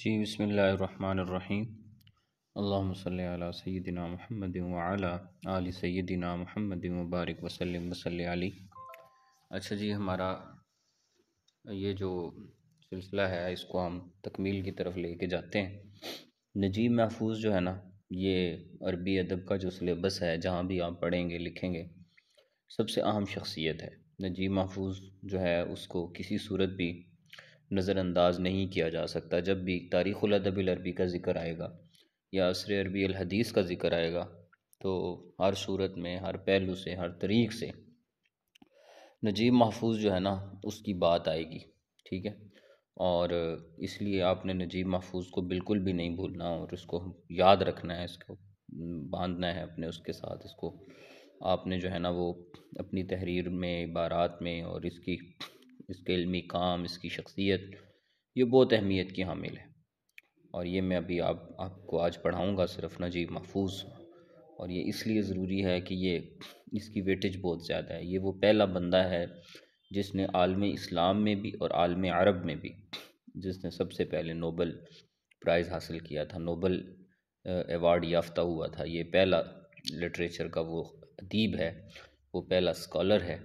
جی بسم اللہ الرحمن الرحیم اللہم صلی علی سیدنا محمد علی آل سیدنا محمد مبارک وسلم وسلی علی اچھا جی ہمارا یہ جو سلسلہ ہے اس کو ہم تکمیل کی طرف لے کے جاتے ہیں نجیب محفوظ جو ہے نا یہ عربی ادب کا جو سلیبس ہے جہاں بھی آپ پڑھیں گے لکھیں گے سب سے اہم شخصیت ہے نجیب محفوظ جو ہے اس کو کسی صورت بھی نظر انداز نہیں کیا جا سکتا جب بھی تاریخ الادب العربی کا ذکر آئے گا یا عصر عربی الحدیث کا ذکر آئے گا تو ہر صورت میں ہر پہلو سے ہر طریق سے نجیب محفوظ جو ہے نا اس کی بات آئے گی ٹھیک ہے اور اس لیے آپ نے نجیب محفوظ کو بالکل بھی نہیں بھولنا اور اس کو یاد رکھنا ہے اس کو باندھنا ہے اپنے اس کے ساتھ اس کو آپ نے جو ہے نا وہ اپنی تحریر میں عبارات میں اور اس کی اس کے علمی کام اس کی شخصیت یہ بہت اہمیت کی حامل ہے اور یہ میں ابھی آپ آپ کو آج پڑھاؤں گا صرف نجی محفوظ اور یہ اس لیے ضروری ہے کہ یہ اس کی ویٹیج بہت زیادہ ہے یہ وہ پہلا بندہ ہے جس نے عالم اسلام میں بھی اور عالم عرب میں بھی جس نے سب سے پہلے نوبل پرائز حاصل کیا تھا نوبل ایوارڈ یافتہ ہوا تھا یہ پہلا لٹریچر کا وہ ادیب ہے وہ پہلا سکالر ہے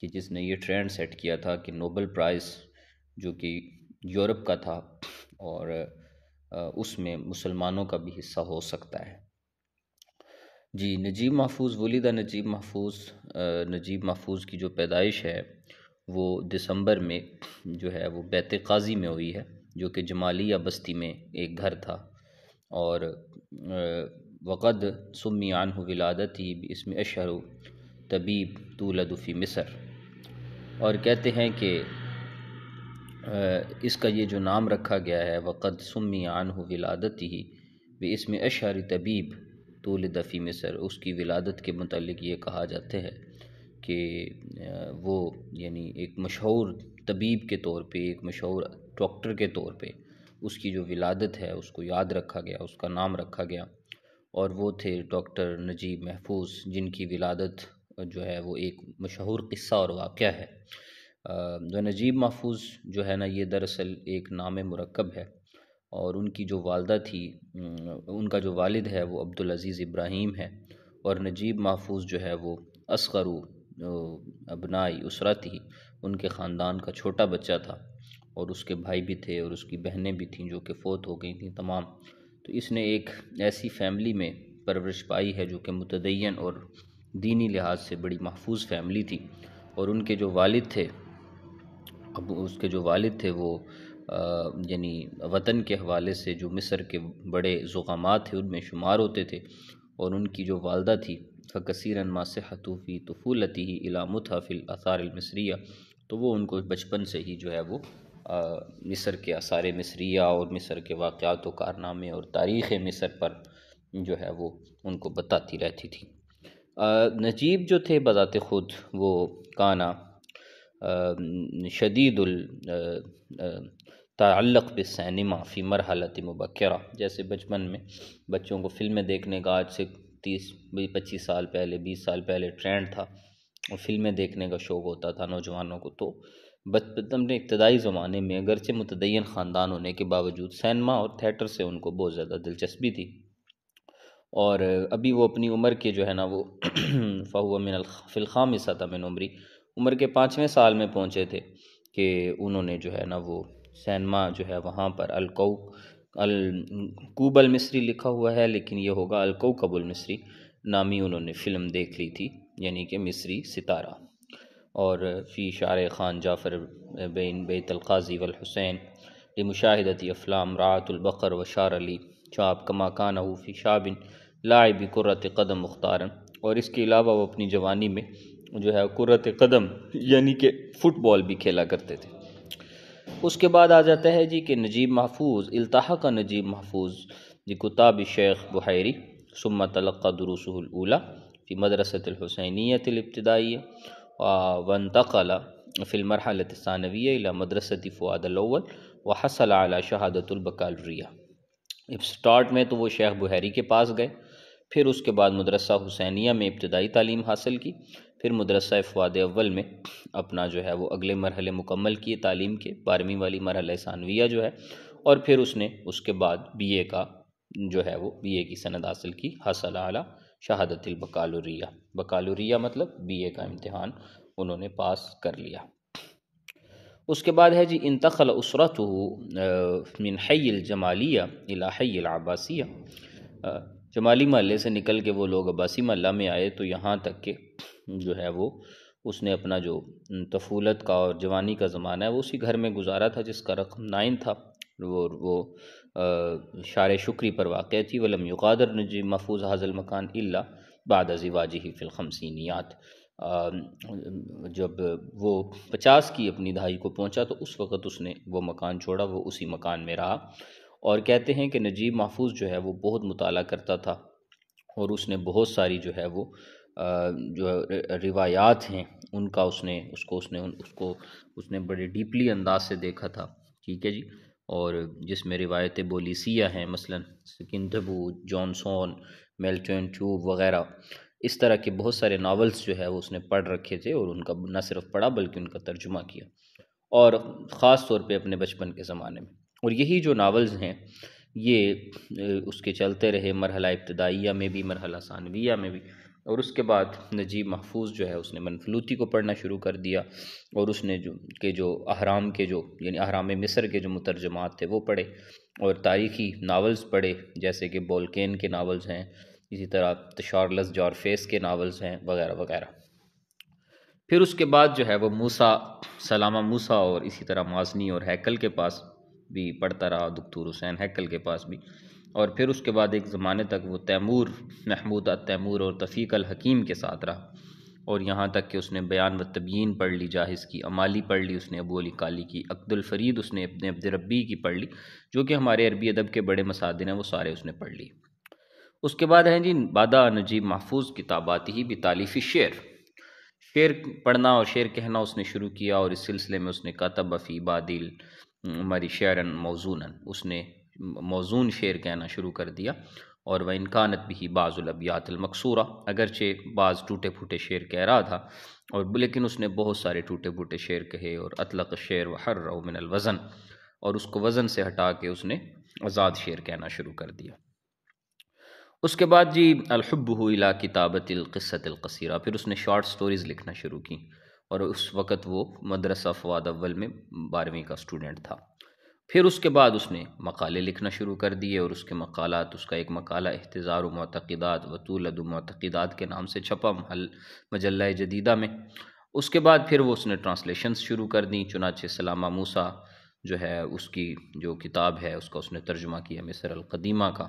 کہ جس نے یہ ٹرینڈ سیٹ کیا تھا کہ نوبل پرائز جو کہ یورپ کا تھا اور اس میں مسلمانوں کا بھی حصہ ہو سکتا ہے جی نجیب محفوظ ولیدہ نجیب محفوظ نجیب محفوظ کی جو پیدائش ہے وہ دسمبر میں جو ہے وہ بیت قاضی میں ہوئی ہے جو کہ جمالی یا بستی میں ایک گھر تھا اور وقد سمیان ہو ولادت ہی اس میں اشہر طبیب تولد فی مصر اور کہتے ہیں کہ اس کا یہ جو نام رکھا گیا ہے وَقَدْ سُمِّ عَنْهُ ہی وہ اس میں تُولِ طبیب طول اس کی ولادت کے متعلق یہ کہا جاتے ہے کہ وہ یعنی ایک مشہور طبیب کے طور پہ ایک مشہور ڈاکٹر کے طور پہ اس کی جو ولادت ہے اس کو یاد رکھا گیا اس کا نام رکھا گیا اور وہ تھے ڈاکٹر نجیب محفوظ جن کی ولادت جو ہے وہ ایک مشہور قصہ اور واقعہ ہے جو نجیب محفوظ جو ہے نا یہ دراصل ایک نام مرکب ہے اور ان کی جو والدہ تھی ان کا جو والد ہے وہ عبدالعزیز ابراہیم ہے اور نجیب محفوظ جو ہے وہ اسغرو ابنائی اسرا تھی ان کے خاندان کا چھوٹا بچہ تھا اور اس کے بھائی بھی تھے اور اس کی بہنیں بھی تھیں جو کہ فوت ہو گئی تھیں تمام تو اس نے ایک ایسی فیملی میں پرورش پائی ہے جو کہ متدین اور دینی لحاظ سے بڑی محفوظ فیملی تھی اور ان کے جو والد تھے اب اس کے جو والد تھے وہ یعنی وطن کے حوالے سے جو مصر کے بڑے زغامات تھے ان میں شمار ہوتے تھے اور ان کی جو والدہ تھی فکثیر انما سے حطوفی طیحی علام و تحف الصار المصریہ تو وہ ان کو بچپن سے ہی جو ہے وہ مصر کے اثار مصریہ اور مصر کے واقعات و کارنامے اور تاریخ مصر پر جو ہے وہ ان کو بتاتی رہتی تھی نجیب جو تھے بذات خود وہ کانا شدید تارلق سینما فی مرحلت مبکرہ جیسے بچپن میں بچوں کو فلمیں دیکھنے کا آج سے تیس پچیس سال پہلے بیس سال پہلے ٹرینڈ تھا اور فلمیں دیکھنے کا شوق ہوتا تھا نوجوانوں کو تو بچ نے ابتدائی زمانے میں اگرچہ متدین خاندان ہونے کے باوجود سینما اور تھیٹر سے ان کو بہت زیادہ دلچسپی تھی اور ابھی وہ اپنی عمر کے جو ہے نا وہ فہو من الخا فلخہ مصا مین عمری عمر کے پانچویں سال میں پہنچے تھے کہ انہوں نے جو ہے نا وہ سینما جو ہے وہاں پر الکو الکوب المصری لکھا ہوا ہے لیکن یہ ہوگا کب المصری نامی انہوں نے فلم دیکھ لی تھی یعنی کہ مصری ستارہ اور فی شار خان جعفر بین بیت القاضی الحسین اِمشاہدی افلام رات البقر و شار علی چاپ کما کان فی شابن لاعب قرۃ قدم مختار اور اس کے علاوہ وہ اپنی جوانی میں جو ہے قرت قدم یعنی کہ فٹ بال بھی کھیلا کرتے تھے اس کے بعد آ جاتا ہے جی کہ نجیب محفوظ التحا کا نجیب محفوظ جی کتاب شیخ بحیری ثم تلقى دروسه الولیٰ فی مدرسۃ الحسینیت الابتدائية ون في المرحلة الثانوية نویٰ مدرسۃ فعاد الاول و على شهادة شہادت اب اسٹارٹ میں تو وہ شیخ بحیری کے پاس گئے پھر اس کے بعد مدرسہ حسینیہ میں ابتدائی تعلیم حاصل کی پھر مدرسہ فواد اول میں اپنا جو ہے وہ اگلے مرحلے مکمل کیے تعلیم کے بارہویں والی مرحلہ ثانویہ جو ہے اور پھر اس نے اس کے بعد بی اے کا جو ہے وہ بی اے کی سند حاصل کی حاصل اعلیٰ شہادت البکالوریہ بکالوریہ مطلب بی اے کا امتحان انہوں نے پاس کر لیا اس کے بعد ہے جی انتخل الجمالیہ الی حی العباسیہ شمالی محلے سے نکل کے وہ لوگ عباسی محلہ میں آئے تو یہاں تک کہ جو ہے وہ اس نے اپنا جو تفولت کا اور جوانی کا زمانہ ہے وہ اسی گھر میں گزارا تھا جس کا رقم نائن تھا وہ وہ شار شکری پر واقع تھی ولم یقادر نجی محفوظ حاضل مکان اللہ بعد ہی فی الخمسینیات جب وہ پچاس کی اپنی دہائی کو پہنچا تو اس وقت اس نے وہ مکان چھوڑا وہ اسی مکان میں رہا اور کہتے ہیں کہ نجیب محفوظ جو ہے وہ بہت مطالعہ کرتا تھا اور اس نے بہت ساری جو ہے وہ جو روایات ہیں ان کا اس نے اس کو اس نے اس کو اس نے بڑے ڈیپلی انداز سے دیکھا تھا ٹھیک ہے جی اور جس میں روایت بولی سیاہ ہیں مثلا سکندبو جانسون میلچون چوب وغیرہ اس طرح کے بہت سارے ناولز جو ہے وہ اس نے پڑھ رکھے تھے اور ان کا نہ صرف پڑھا بلکہ ان کا ترجمہ کیا اور خاص طور پہ اپنے بچپن کے زمانے میں اور یہی جو ناولز ہیں یہ اس کے چلتے رہے مرحلہ ابتدائیہ میں بھی مرحلہ ثانویہ میں بھی اور اس کے بعد نجیب محفوظ جو ہے اس نے منفلوتی کو پڑھنا شروع کر دیا اور اس نے جو کہ جو احرام کے جو یعنی احرام مصر کے جو مترجمات تھے وہ پڑھے اور تاریخی ناولز پڑھے جیسے کہ بولکین کے ناولز ہیں اسی طرح تشارلس جارفیس کے ناولز ہیں وغیرہ وغیرہ پھر اس کے بعد جو ہے وہ موسا سلامہ موسا اور اسی طرح مازنی اور ہیکل کے پاس بھی پڑھتا رہا دکتور حسین ہیکل کے پاس بھی اور پھر اس کے بعد ایک زمانے تک وہ تیمور محمود تیمور اور تفیق الحکیم کے ساتھ رہا اور یہاں تک کہ اس نے بیان و تبیین پڑھ لی جاہز کی امالی پڑھ لی اس نے ابو علی کالی کی عقد الفرید اس نے اپنے عبد ربی کی پڑھ لی جو کہ ہمارے عربی ادب کے بڑے مسادر ہیں وہ سارے اس نے پڑھ لی اس کے بعد ہیں جی بادہ نجیب محفوظ کتابات ہی بھی تالیفی شعر شعر پڑھنا اور شعر کہنا اس نے شروع کیا اور اس سلسلے میں اس نے کاتب فی بادل ہماری شعراً موزون اس نے موزون شعر کہنا شروع کر دیا اور وہ انکانت بھی بعض البیات المقصورہ اگرچہ بعض ٹوٹے پھوٹے شعر کہہ رہا تھا اور لیکن اس نے بہت سارے ٹوٹے پھوٹے شعر کہے اور اطلق شعر و من الوزن اور اس کو وزن سے ہٹا کے اس نے آزاد شعر کہنا شروع کر دیا اس کے بعد جی الحب لا کتابت القصۃ القصیرہ پھر اس نے شارٹ سٹوریز لکھنا شروع کی اور اس وقت وہ مدرسہ فواد اول میں بارہویں کا اسٹوڈنٹ تھا پھر اس کے بعد اس نے مقالے لکھنا شروع کر دیے اور اس کے مقالات اس کا ایک مقالہ و و طولد و معتقدات کے نام سے چھپا محل مجلہ جدیدہ میں اس کے بعد پھر وہ اس نے ٹرانسلیشنز شروع کر دیں چنانچہ سلامہ موسیٰ جو ہے اس کی جو کتاب ہے اس کا اس نے ترجمہ کیا مصر القدیمہ کا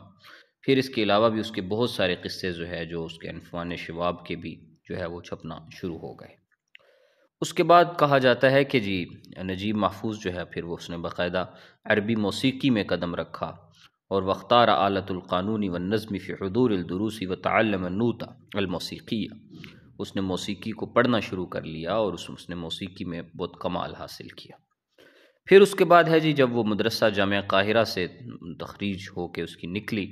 پھر اس کے علاوہ بھی اس کے بہت سارے قصے جو ہے جو اس کے انفوان شباب کے بھی جو ہے وہ چھپنا شروع ہو گئے اس کے بعد کہا جاتا ہے کہ جی نجیب محفوظ جو ہے پھر وہ اس نے باقاعدہ عربی موسیقی میں قدم رکھا اور وختار آلت القانونی و نظمی فدور الدروسی و تعلم نوتا الموسیقیہ اس نے موسیقی کو پڑھنا شروع کر لیا اور اس اس نے موسیقی میں بہت کمال حاصل کیا پھر اس کے بعد ہے جی جب وہ مدرسہ جامعہ قاہرہ سے تخریج ہو کے اس کی نکلی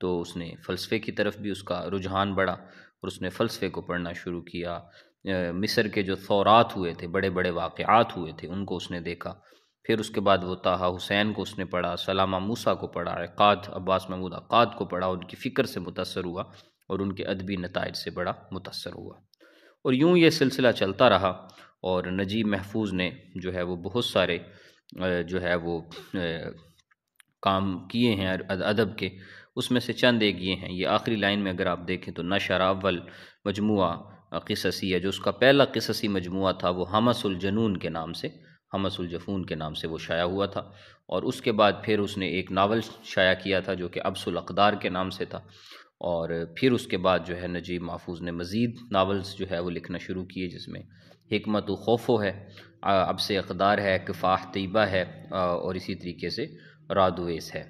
تو اس نے فلسفے کی طرف بھی اس کا رجحان بڑھا اور اس نے فلسفے کو پڑھنا شروع کیا مصر کے جو ثورات ہوئے تھے بڑے بڑے واقعات ہوئے تھے ان کو اس نے دیکھا پھر اس کے بعد وہ تاحا حسین کو اس نے پڑھا سلامہ موسا کو پڑھا عقاد عباس محمود عقاد کو پڑھا ان کی فکر سے متاثر ہوا اور ان کے ادبی نتائج سے بڑا متاثر ہوا اور یوں یہ سلسلہ چلتا رہا اور نجیب محفوظ نے جو ہے وہ بہت سارے جو ہے وہ کام کیے ہیں ادب کے اس میں سے چند ایک یہ ہیں یہ آخری لائن میں اگر آپ دیکھیں تو نشر اول مجموعہ قصصی ہے جو اس کا پہلا قصصی مجموعہ تھا وہ حمس الجنون کے نام سے حمس الجفون کے نام سے وہ شائع ہوا تھا اور اس کے بعد پھر اس نے ایک ناول شائع کیا تھا جو کہ ابس الاقدار کے نام سے تھا اور پھر اس کے بعد جو ہے نجیب محفوظ نے مزید ناولز جو ہے وہ لکھنا شروع کیے جس میں حکمت و خوفو ہے ابس اقدار ہے کفاہ طیبہ ہے اور اسی طریقے سے رادویس ہے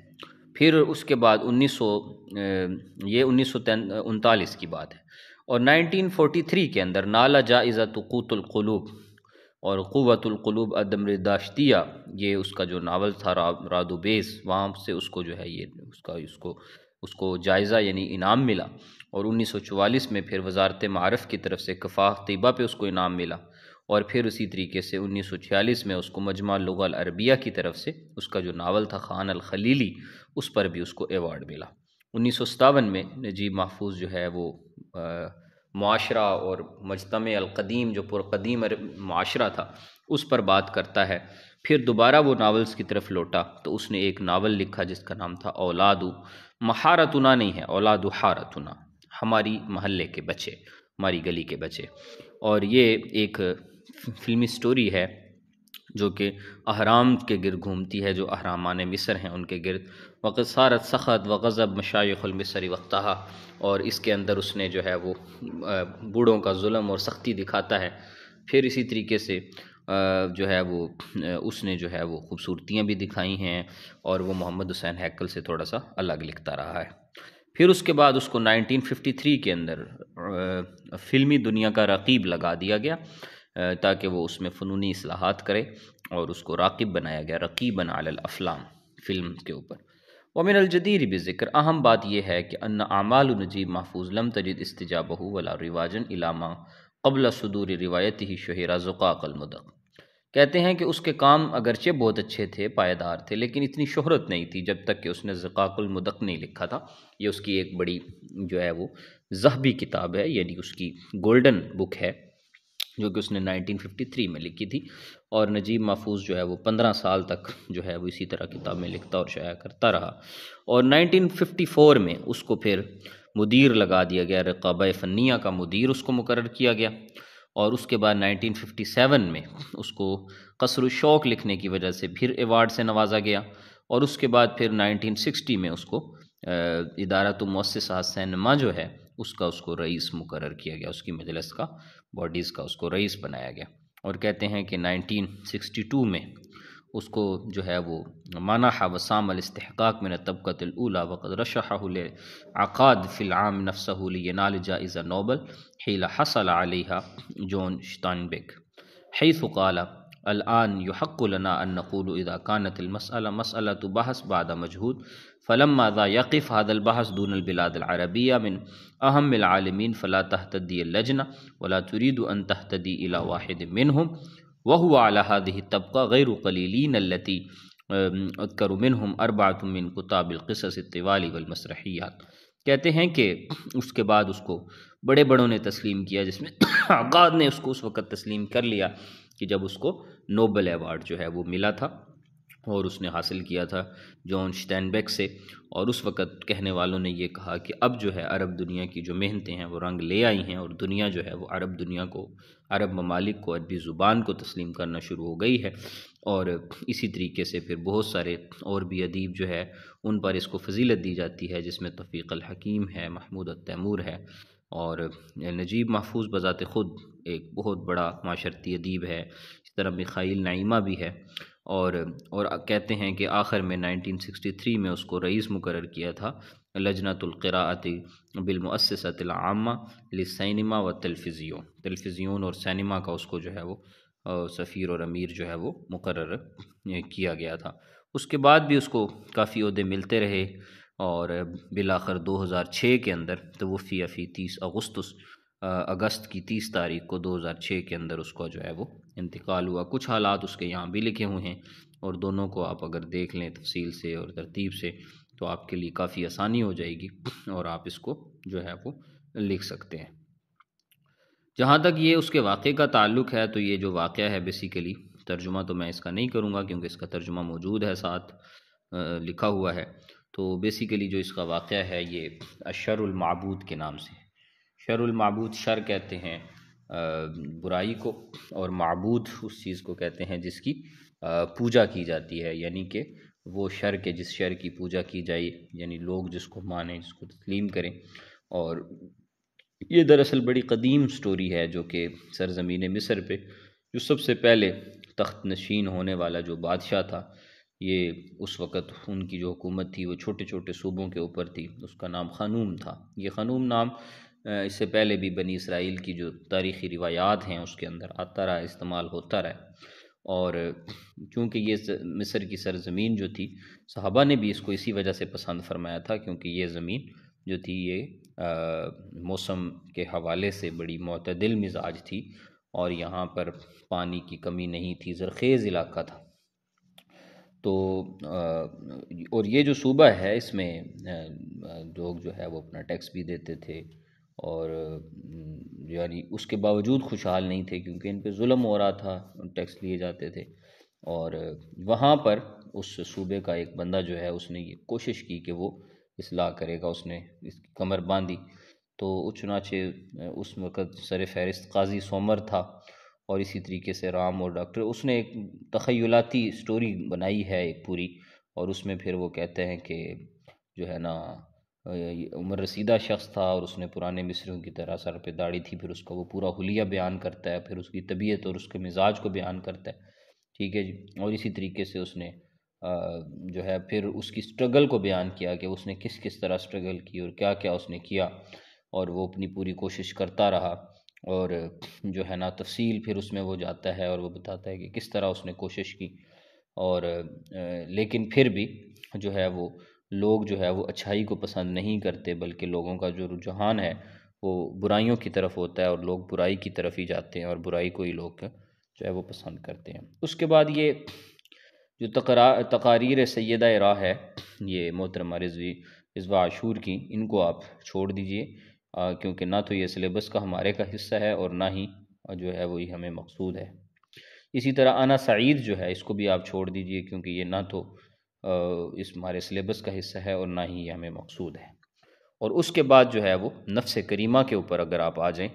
پھر اس کے بعد انیس سو یہ انیس سو انتالیس کی بات ہے اور نائنٹین فورٹی تھری کے اندر نالا جائزہ تو القلوب اور قوت القلوب عدم رداشتیہ یہ اس کا جو ناول تھا رادو بیس وہاں سے اس کو جو ہے یہ اس کا اس کو اس کو جائزہ یعنی انعام ملا اور انیس سو چوالیس میں پھر وزارت معارف کی طرف سے کفا طیبہ پہ اس کو انعام ملا اور پھر اسی طریقے سے انیس سو چھیالیس میں اس کو مجمع لغہ العربیہ کی طرف سے اس کا جو ناول تھا خان الخلیلی اس پر بھی اس کو ایوارڈ ملا انیس سو ستاون میں نجیب محفوظ جو ہے وہ معاشرہ اور مجتمع القدیم جو پر قدیم معاشرہ تھا اس پر بات کرتا ہے پھر دوبارہ وہ ناولز کی طرف لوٹا تو اس نے ایک ناول لکھا جس کا نام تھا اولادو محارتنا نہیں ہے اولاد حارتنا ہماری محلے کے بچے ہماری گلی کے بچے اور یہ ایک فلمی سٹوری ہے جو کہ احرام کے گرد گھومتی ہے جو احرامان مصر ہیں ان کے گرد وقت سارت سخت و غضب مشایخ المصر وقتہ اور اس کے اندر اس نے جو ہے وہ بوڑھوں کا ظلم اور سختی دکھاتا ہے پھر اسی طریقے سے جو ہے وہ اس نے جو ہے وہ خوبصورتیاں بھی دکھائی ہیں اور وہ محمد حسین ہیکل سے تھوڑا سا الگ لکھتا رہا ہے پھر اس کے بعد اس کو نائنٹین ففٹی تھری کے اندر فلمی دنیا کا رقیب لگا دیا گیا تاکہ وہ اس میں فنونی اصلاحات کرے اور اس کو راقب بنایا گیا رقیباً علی الافلام فلم کے اوپر ومن الجدیر بھی ذکر اہم بات یہ ہے کہ ان اعمال النجیب محفوظ لم تجد استجابہ ولا رواجن علامہ قبل صدور روایت ہی شہرہ زقاق المدق کہتے ہیں کہ اس کے کام اگرچہ بہت اچھے تھے پائیدار تھے لیکن اتنی شہرت نہیں تھی جب تک کہ اس نے زقاق المدق نہیں لکھا تھا یہ اس کی ایک بڑی جو ہے وہ زہبی کتاب ہے یعنی اس کی گولڈن بک ہے جو کہ اس نے نائنٹین ففٹی تھری میں لکھی تھی اور نجیب محفوظ جو ہے وہ پندرہ سال تک جو ہے وہ اسی طرح کتابیں لکھتا اور شائع کرتا رہا اور نائنٹین ففٹی فور میں اس کو پھر مدیر لگا دیا گیا رقابہ فنیہ کا مدیر اس کو مقرر کیا گیا اور اس کے بعد نائنٹین ففٹی سیون میں اس کو قصر و شوق لکھنے کی وجہ سے پھر ایوارڈ سے نوازا گیا اور اس کے بعد پھر نائنٹین سکسٹی میں اس کو ادارہ تو مؤسسہ سینما جو ہے اس کا اس کو رئیس مقرر کیا گیا اس کی مجلس کا باڈیز کا اس کو رئیس بنایا گیا اور کہتے ہیں کہ نائنٹین سکسٹی ٹو میں اس کو جو ہے وہ مانا وسام الاستحقاق من میں الاولا طبقۃ رشحہ لعقاد فی العام نفسہ لینال نالجا نوبل حیل حصل علیہ جون شتانبک حیث قال الآن يحق لنا أن نقول إذا كانت المسألة مسألة بحث بعد مجهود فلما ذا يقف هذا البحث دون البلاد العربية من أهم العالمين فلا تهتدي اللجنة ولا تريد أن تهتدي إلى واحد منهم وهو على هذه الطبقة غير قليلين التي أذكر منهم أربعة من كتاب القصص الطوالي والمسرحيات کہتے ہیں کہ اس کے بعد اس کو بڑے بڑوں نے تسلیم کیا جس میں عقاد نے اس کو اس وقت تسلیم کر لیا کہ جب اس کو نوبل ایوارڈ جو ہے وہ ملا تھا اور اس نے حاصل کیا تھا جون بیک سے اور اس وقت کہنے والوں نے یہ کہا کہ اب جو ہے عرب دنیا کی جو محنتیں ہیں وہ رنگ لے آئی ہیں اور دنیا جو ہے وہ عرب دنیا کو عرب ممالک کو عربی زبان کو تسلیم کرنا شروع ہو گئی ہے اور اسی طریقے سے پھر بہت سارے اور بھی ادیب جو ہے ان پر اس کو فضیلت دی جاتی ہے جس میں تفیق الحکیم ہے محمود التیمور ہے اور نجیب محفوظ بذات خود ایک بہت بڑا معاشرتی ادیب ہے اس طرح مخائل نعیمہ بھی ہے اور اور کہتے ہیں کہ آخر میں نائنٹین سکسٹی تھری میں اس کو رئیس مقرر کیا تھا لجنۃ القراعت بالمؤسسۃ العامہ لسینما و تلفزیون تلفزیون اور سینما کا اس کو جو ہے وہ سفیر اور امیر جو ہے وہ مقرر کیا گیا تھا اس کے بعد بھی اس کو کافی عہدے ملتے رہے اور بلاخر دو ہزار چھ کے اندر توفی فی تیس اگستس اگست کی تیس تاریخ کو دو ہزار چھ کے اندر اس کا جو ہے وہ انتقال ہوا کچھ حالات اس کے یہاں بھی لکھے ہوئے ہیں اور دونوں کو آپ اگر دیکھ لیں تفصیل سے اور ترتیب سے تو آپ کے لیے کافی آسانی ہو جائے گی اور آپ اس کو جو ہے وہ لکھ سکتے ہیں جہاں تک یہ اس کے واقعے کا تعلق ہے تو یہ جو واقعہ ہے بیسیکلی ترجمہ تو میں اس کا نہیں کروں گا کیونکہ اس کا ترجمہ موجود ہے ساتھ لکھا ہوا ہے تو بیسیکلی جو اس کا واقعہ ہے یہ المعبود کے نام سے شر المعبود شر کہتے ہیں برائی کو اور معبود اس چیز کو کہتے ہیں جس کی پوجا کی جاتی ہے یعنی کہ وہ شر کے جس شر کی پوجا کی جائے یعنی لوگ جس کو مانیں جس کو تسلیم کریں اور یہ دراصل بڑی قدیم سٹوری ہے جو کہ سرزمین مصر پہ جو سب سے پہلے تخت نشین ہونے والا جو بادشاہ تھا یہ اس وقت ان کی جو حکومت تھی وہ چھوٹے چھوٹے صوبوں کے اوپر تھی اس کا نام خانوم تھا یہ خانوم نام اس سے پہلے بھی بنی اسرائیل کی جو تاریخی روایات ہیں اس کے اندر آتا رہا استعمال ہوتا رہا اور چونکہ یہ مصر کی سرزمین جو تھی صحابہ نے بھی اس کو اسی وجہ سے پسند فرمایا تھا کیونکہ یہ زمین جو تھی یہ موسم کے حوالے سے بڑی معتدل مزاج تھی اور یہاں پر پانی کی کمی نہیں تھی زرخیز علاقہ تھا تو اور یہ جو صوبہ ہے اس میں لوگ جو ہے وہ اپنا ٹیکس بھی دیتے تھے اور یعنی اس کے باوجود خوشحال نہیں تھے کیونکہ ان پہ ظلم ہو رہا تھا ٹیکس لیے جاتے تھے اور وہاں پر اس صوبے کا ایک بندہ جو ہے اس نے یہ کوشش کی کہ وہ اصلاح کرے گا اس نے اس کی کمر باندھی تو چنانچہ اس وقت سر فہرست قاضی سومر تھا اور اسی طریقے سے رام اور ڈاکٹر اس نے ایک تخیلاتی سٹوری بنائی ہے ایک پوری اور اس میں پھر وہ کہتے ہیں کہ جو ہے نا عمر رسیدہ شخص تھا اور اس نے پرانے مصروں کی طرح سر پہ داڑھی تھی پھر اس کا وہ پورا حلیہ بیان کرتا ہے پھر اس کی طبیعت اور اس کے مزاج کو بیان کرتا ہے ٹھیک ہے جی اور اسی طریقے سے اس نے جو ہے پھر اس کی سٹرگل کو بیان کیا کہ اس نے کس کس طرح سٹرگل کی اور کیا کیا اس نے کیا اور وہ اپنی پوری کوشش کرتا رہا اور جو ہے نا تفصیل پھر اس میں وہ جاتا ہے اور وہ بتاتا ہے کہ کس طرح اس نے کوشش کی اور لیکن پھر بھی جو ہے وہ لوگ جو ہے وہ اچھائی کو پسند نہیں کرتے بلکہ لوگوں کا جو رجحان ہے وہ برائیوں کی طرف ہوتا ہے اور لوگ برائی کی طرف ہی جاتے ہیں اور برائی کو ہی لوگ جو ہے وہ پسند کرتے ہیں اس کے بعد یہ جو تقرا تقاریر سیدہ راہ ہے یہ محترمہ رضوی رضوا عاشور کی ان کو آپ چھوڑ دیجئے کیونکہ نہ تو یہ سلیبس کا ہمارے کا حصہ ہے اور نہ ہی جو ہے وہی ہمیں مقصود ہے اسی طرح انا سعید جو ہے اس کو بھی آپ چھوڑ دیجئے کیونکہ یہ نہ تو اس ہمارے سلیبس کا حصہ ہے اور نہ ہی یہ ہمیں مقصود ہے اور اس کے بعد جو ہے وہ نفس کریمہ کے اوپر اگر آپ آ جائیں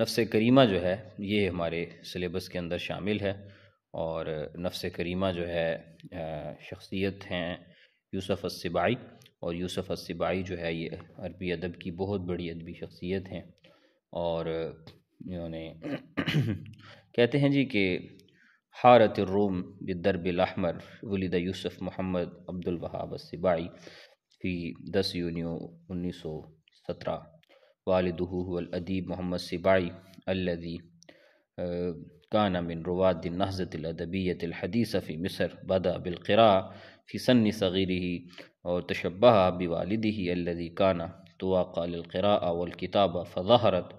نفس کریمہ جو ہے یہ ہمارے سلیبس کے اندر شامل ہے اور نفس کریمہ جو ہے شخصیت ہیں یوسف السبائی اور یوسف الصبای جو ہے یہ عربی ادب کی بہت بڑی ادبی شخصیت ہیں اور انہوں نے کہتے ہیں جی کہ حارت الروم بالدرب الاحمر ولد یوسف محمد عبد الوہاب سبائی فی دس یونیو انیس سو سترہ والدہ الادیب محمد سبائی الذي كان من رواد نذرت الأدبية الحدیث فی مصر بدأ بالقراءة فی سن صغيره وتشبه بوالده الذي كان تواقى للقراءة والكتابة فظهرت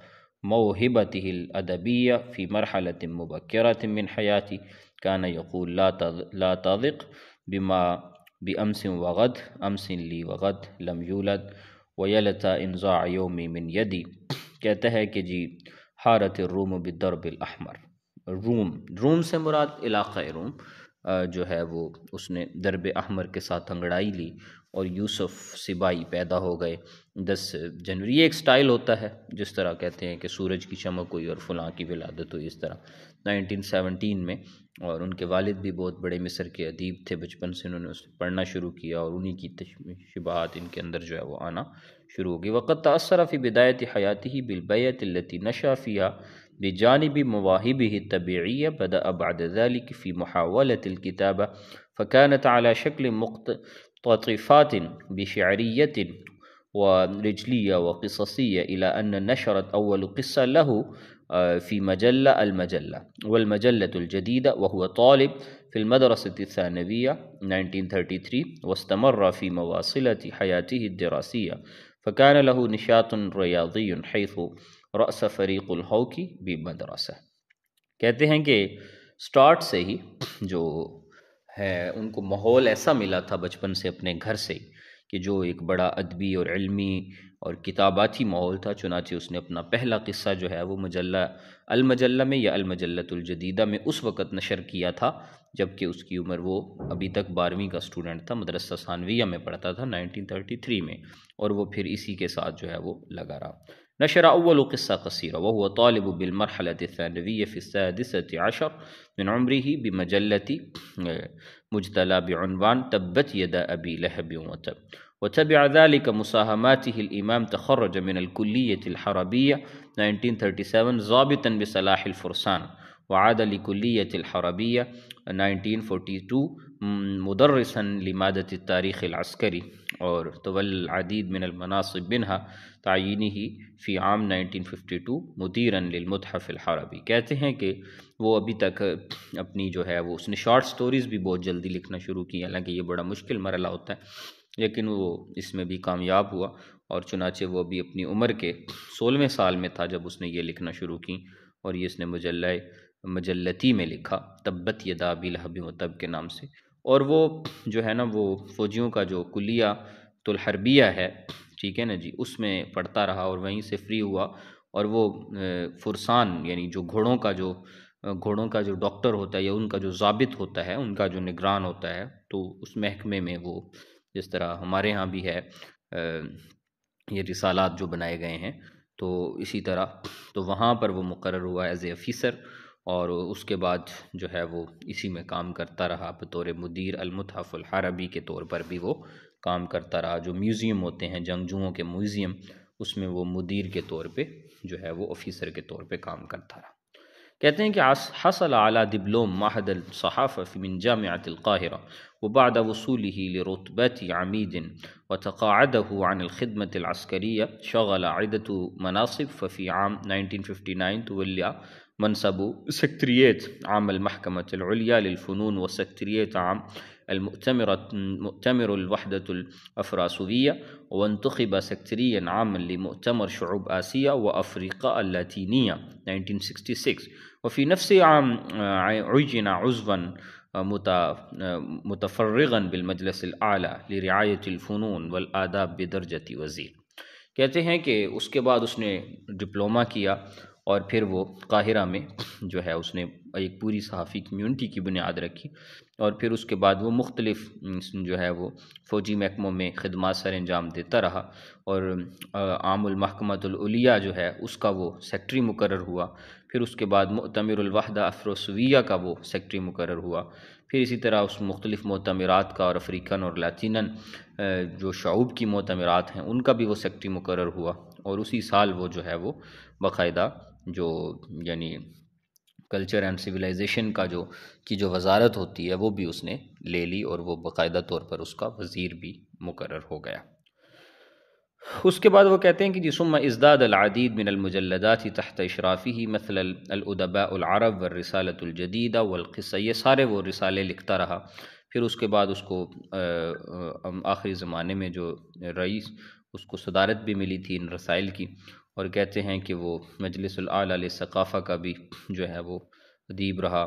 موهبته الأدبية في مرحلة مبكرة من حياته كان يقول لا تضق بما بأمس وغد أمس لي وغد لم يولد ويلتا إنزاع يومي من يدي कहता है कि जी हारत रूम روم روم रूम रूम से मुराद इलाक़ रूम जो है वो उसने दरब अहमर के साथ अंगड़ाई اور یوسف سبائی پیدا ہو گئے دس جنوری ایک سٹائل ہوتا ہے جس طرح کہتے ہیں کہ سورج کی چمک ہوئی اور فلاں کی ولادت ہوئی اس طرح نائنٹین سیونٹین میں اور ان کے والد بھی بہت بڑے مصر کے ادیب تھے بچپن سے انہوں نے اسے پڑھنا شروع کیا اور انہی کی تشبہات ان کے اندر جو ہے وہ آنا شروع ہو گئی وقت فی بدایت حیاتی ہی بالبیت بالبیات لطی نشافیا بی جانب مواحبی طبعی بعد ذلك فی محاولت الکتابہ فكانت على شكل مقتطفات بشعرية ورجلية وقصصية إلى أن نشرت أول قصة له آه، في مجلة المجلة والمجلة الجديدة وهو طالب في المدرسة الثانوية 1933 واستمر في مواصلة حياته الدراسية فكان له نشاط رياضي حيث رأس فريق الهوكي بمدرسة कहते हैं कि स्टार्ट से ही ہے ان کو ماحول ایسا ملا تھا بچپن سے اپنے گھر سے کہ جو ایک بڑا ادبی اور علمی اور کتاباتی ماحول تھا چنانچہ اس نے اپنا پہلا قصہ جو ہے وہ مجلہ المجلہ میں یا المجلۃ الجدیدہ میں اس وقت نشر کیا تھا جب کہ اس کی عمر وہ ابھی تک بارہویں کا اسٹوڈنٹ تھا مدرسہ ثانویہ میں پڑھتا تھا نائنٹین تھرٹی تھری میں اور وہ پھر اسی کے ساتھ جو ہے وہ لگا رہا نشر أول قصة قصيرة وهو طالب بالمرحلة الثانوية في السادسة عشر من عمره بمجلة آه، مجتلى بعنوان تبت يدا أبي لهب وتب وتبع ذلك مساهماته الإمام تخرج من الكلية الحربية 1937 ضابطا بسلاح الفرسان وعاد لکلیۃ الحربیہ نائنٹین فورٹی ٹو مدرسن لمادت تاریخ العسکری اور طول العدید من المناصب بنہا تعینی ہی فی عام نائنٹین ففٹی ٹو مدیرن للمتحف الحربی کہتے ہیں کہ وہ ابھی تک اپنی جو ہے وہ اس نے شارٹ سٹوریز بھی بہت جلدی لکھنا شروع کی حالانکہ یہ بڑا مشکل مرحلہ ہوتا ہے لیکن وہ اس میں بھی کامیاب ہوا اور چنانچہ وہ ابھی اپنی عمر کے سولہویں سال میں تھا جب اس نے یہ لکھنا شروع کی اور یہ اس نے مجلہ مجلتی میں لکھا تبت و تب کے نام سے اور وہ جو ہے نا وہ فوجیوں کا جو کلیہ تلحربیہ الحربیہ ہے ٹھیک ہے نا جی اس میں پڑھتا رہا اور وہیں سے فری ہوا اور وہ فرسان یعنی جو گھوڑوں کا جو گھوڑوں کا جو ڈاکٹر ہوتا ہے یا ان کا جو ضابط ہوتا ہے ان کا جو نگران ہوتا ہے تو اس محکمے میں وہ جس طرح ہمارے ہاں بھی ہے یہ رسالات جو بنائے گئے ہیں تو اسی طرح تو وہاں پر وہ مقرر ہوا ایز اے افیسر اور اس کے بعد جو ہے وہ اسی میں کام کرتا رہا بطور مدیر المتحف الحربی کے طور پر بھی وہ کام کرتا رہا جو میوزیم ہوتے ہیں جنگجوؤں کے میوزیم اس میں وہ مدیر کے طور پہ جو ہے وہ افیسر کے طور پہ کام کرتا رہا کہتے ہیں کہ حصل اعلیٰ دبلوم ماہد الصحافہ من جامعات القاہرہ وبعد وصوله لرتبة عميد وتقاعده عن الخدمة العسكرية شغل عدة مناصب ففي عام 1959 تولي منصب سكتريات عام المحكمة العليا للفنون وسكتريات عام المؤتمر مؤتمر الوحدة الأفراسوفية وانتخب سكتريا عاما لمؤتمر شعوب آسيا وأفريقا اللاتينية 1966 وفي نفس عام آه، عين عزفا متفرغن بالمجلس العلیٰ لرعایت الفنون والآداب بدرجتی وزیر کہتے ہیں کہ اس کے بعد اس نے ڈپلومہ کیا اور پھر وہ قاہرہ میں جو ہے اس نے ایک پوری صحافی کمیونٹی کی بنیاد رکھی اور پھر اس کے بعد وہ مختلف جو ہے وہ فوجی محکموں میں خدمات سر انجام دیتا رہا اور عام العلیہ جو ہے اس کا وہ سیکٹری مقرر ہوا پھر اس کے بعد معتمر الوحدہ افروسویہ کا وہ سیکٹری مقرر ہوا پھر اسی طرح اس مختلف معتمرات کا اور افریقن اور لاطینن جو شعوب کی معتمرات ہیں ان کا بھی وہ سیکٹری مقرر ہوا اور اسی سال وہ جو ہے وہ باقاعدہ جو یعنی کلچر اینڈ سویلائزیشن کا جو کی جو وزارت ہوتی ہے وہ بھی اس نے لے لی اور وہ باقاعدہ طور پر اس کا وزیر بھی مقرر ہو گیا اس کے بعد وہ کہتے ہیں کہ جسم جی، ازداد العدید من المجلدات تھی تحت اشرافی ہی مثل الادباء العرب و رسالۃ الجدیدہ القصہ یہ سارے وہ رسالے لکھتا رہا پھر اس کے بعد اس کو آخری زمانے میں جو رئیس اس کو صدارت بھی ملی تھی ان رسائل کی اور کہتے ہیں کہ وہ مجلس ثقافہ کا بھی جو ہے وہ ادیب رہا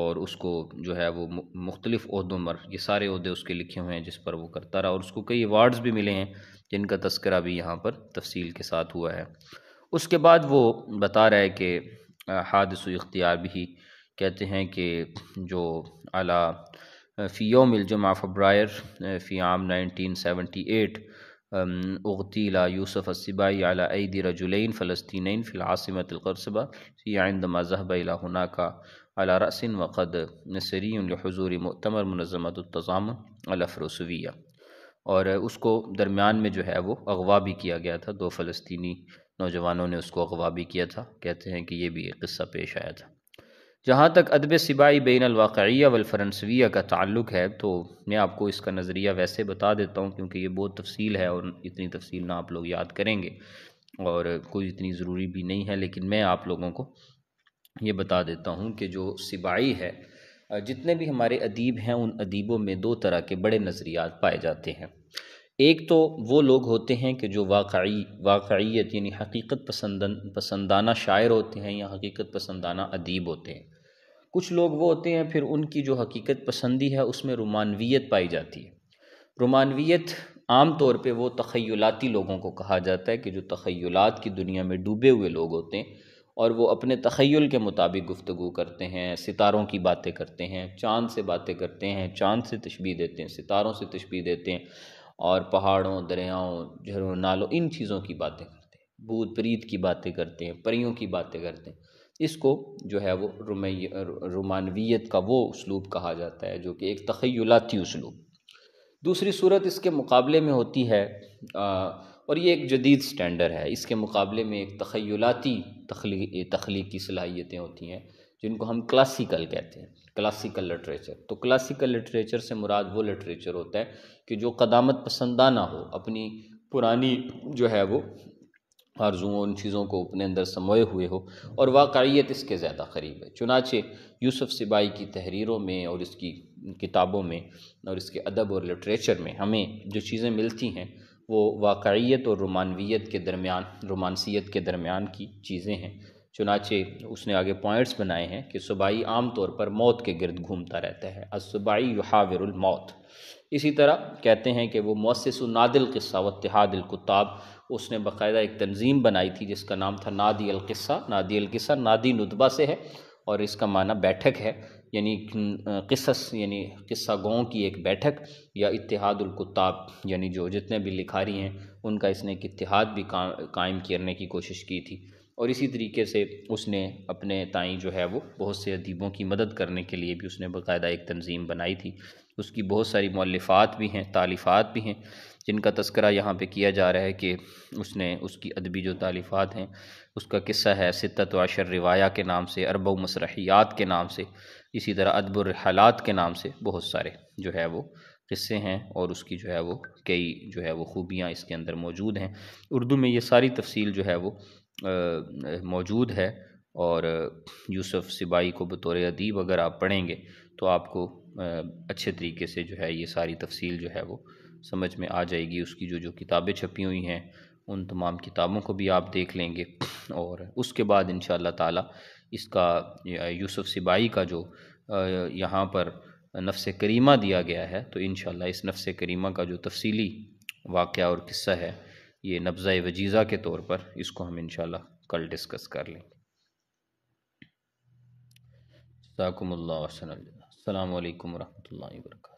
اور اس کو جو ہے وہ مختلف عہدوں پر یہ سارے عہدے اس کے لکھے ہوئے ہیں جس پر وہ کرتا رہا اور اس کو کئی ایوارڈز بھی ملے ہیں جن کا تذکرہ بھی یہاں پر تفصیل کے ساتھ ہوا ہے اس کے بعد وہ بتا رہا ہے کہ حادث و اختیار بھی کہتے ہیں کہ جو اعلیٰ الجمعہ فبرائر فی عام نائنٹین سیونٹی ایٹ اغتیلا یوسف الصبۂ علی عید فلسطینین فی العاصمت القرصبہ فی عندما ذہب الى ہناکا علی رأس وقد نصری لحضور مؤتمر منظمت التظام الافروسویہ اور اس کو درمیان میں جو ہے وہ اغوا بھی کیا گیا تھا دو فلسطینی نوجوانوں نے اس کو اغوا بھی کیا تھا کہتے ہیں کہ یہ بھی ایک قصہ پیش آیا تھا جہاں تک ادب سبائی بین الواقعیہ والفرنسویہ کا تعلق ہے تو میں آپ کو اس کا نظریہ ویسے بتا دیتا ہوں کیونکہ یہ بہت تفصیل ہے اور اتنی تفصیل نہ آپ لوگ یاد کریں گے اور کوئی اتنی ضروری بھی نہیں ہے لیکن میں آپ لوگوں کو یہ بتا دیتا ہوں کہ جو سبائی ہے جتنے بھی ہمارے ادیب ہیں ان ادیبوں میں دو طرح کے بڑے نظریات پائے جاتے ہیں ایک تو وہ لوگ ہوتے ہیں کہ جو واقعی واقعیت یعنی حقیقت پسند پسندانہ شاعر ہوتے ہیں یا حقیقت پسندانہ ادیب ہوتے ہیں کچھ لوگ وہ ہوتے ہیں پھر ان کی جو حقیقت پسندی ہے اس میں رومانویت پائی جاتی ہے رومانویت عام طور پہ وہ تخیلاتی لوگوں کو کہا جاتا ہے کہ جو تخیلات کی دنیا میں ڈوبے ہوئے لوگ ہوتے ہیں اور وہ اپنے تخیل کے مطابق گفتگو کرتے ہیں ستاروں کی باتیں کرتے ہیں چاند سے باتیں کرتے ہیں چاند سے تشبیح دیتے ہیں ستاروں سے تشبیح دیتے ہیں اور پہاڑوں دریاؤں جھروں نالوں ان چیزوں کی باتیں کرتے ہیں بھوت پریت کی باتیں کرتے ہیں پریوں کی باتیں کرتے ہیں اس کو جو ہے وہ رومانویت کا وہ اسلوب کہا جاتا ہے جو کہ ایک تخیلاتی اسلوب دوسری صورت اس کے مقابلے میں ہوتی ہے اور یہ ایک جدید سٹینڈر ہے اس کے مقابلے میں ایک تخیلاتی تخلیق تخلیقی صلاحیتیں ہوتی ہیں جن کو ہم کلاسیکل کہتے ہیں کلاسیکل لٹریچر تو کلاسیکل لٹریچر سے مراد وہ لٹریچر ہوتا ہے کہ جو قدامت پسندانہ ہو اپنی پرانی جو ہے وہ آرزوں ان چیزوں کو اپنے اندر سموئے ہوئے ہو اور واقعیت اس کے زیادہ قریب ہے چنانچہ یوسف سبائی کی تحریروں میں اور اس کی کتابوں میں اور اس کے ادب اور لٹریچر میں ہمیں جو چیزیں ملتی ہیں وہ واقعیت اور رومانویت کے درمیان رومانسیت کے درمیان کی چیزیں ہیں چنانچہ اس نے آگے پوائنٹس بنائے ہیں کہ صبائی عام طور پر موت کے گرد گھومتا رہتا ہے الصبائی یحاور الموت اسی طرح کہتے ہیں کہ وہ مؤسس و نادل قصہ و اتحاد القطاب اس نے باقاعدہ ایک تنظیم بنائی تھی جس کا نام تھا نادی القصہ نادی القصہ نادی ندبہ سے ہے اور اس کا معنی بیٹھک ہے یعنی قصص یعنی قصہ گوں کی ایک بیٹھک یا اتحاد القطاب یعنی جو جتنے بھی لکھاری ہیں ان کا اس نے ایک اتحاد بھی قائم کرنے کی کوشش کی تھی اور اسی طریقے سے اس نے اپنے تائیں جو ہے وہ بہت سے ادیبوں کی مدد کرنے کے لیے بھی اس نے باقاعدہ ایک تنظیم بنائی تھی اس کی بہت ساری مولفات بھی ہیں تالیفات بھی ہیں جن کا تذکرہ یہاں پہ کیا جا رہا ہے کہ اس نے اس کی ادبی جو تالیفات ہیں اس کا قصہ ہے و عشر روایا کے نام سے ارب و مسرحیات کے نام سے اسی طرح ادب و کے نام سے بہت سارے جو ہے وہ قصے ہیں اور اس کی جو ہے وہ کئی جو ہے وہ خوبیاں اس کے اندر موجود ہیں اردو میں یہ ساری تفصیل جو ہے وہ موجود ہے اور یوسف سبائی کو بطور ادیب اگر آپ پڑھیں گے تو آپ کو اچھے طریقے سے جو ہے یہ ساری تفصیل جو ہے وہ سمجھ میں آ جائے گی اس کی جو جو کتابیں چھپی ہوئی ہیں ان تمام کتابوں کو بھی آپ دیکھ لیں گے اور اس کے بعد ان شاء اللہ تعالیٰ اس کا یوسف سبائی کا جو یہاں پر نفس کریمہ دیا گیا ہے تو انشاءاللہ اس نفس کریمہ کا جو تفصیلی واقعہ اور قصہ ہے یہ نفظۂ وجیزہ کے طور پر اس کو ہم انشاءاللہ کل ڈسکس کر لیں گے ذاکم اللہ وسلم علیکم ورحمۃ اللہ وبرکاتہ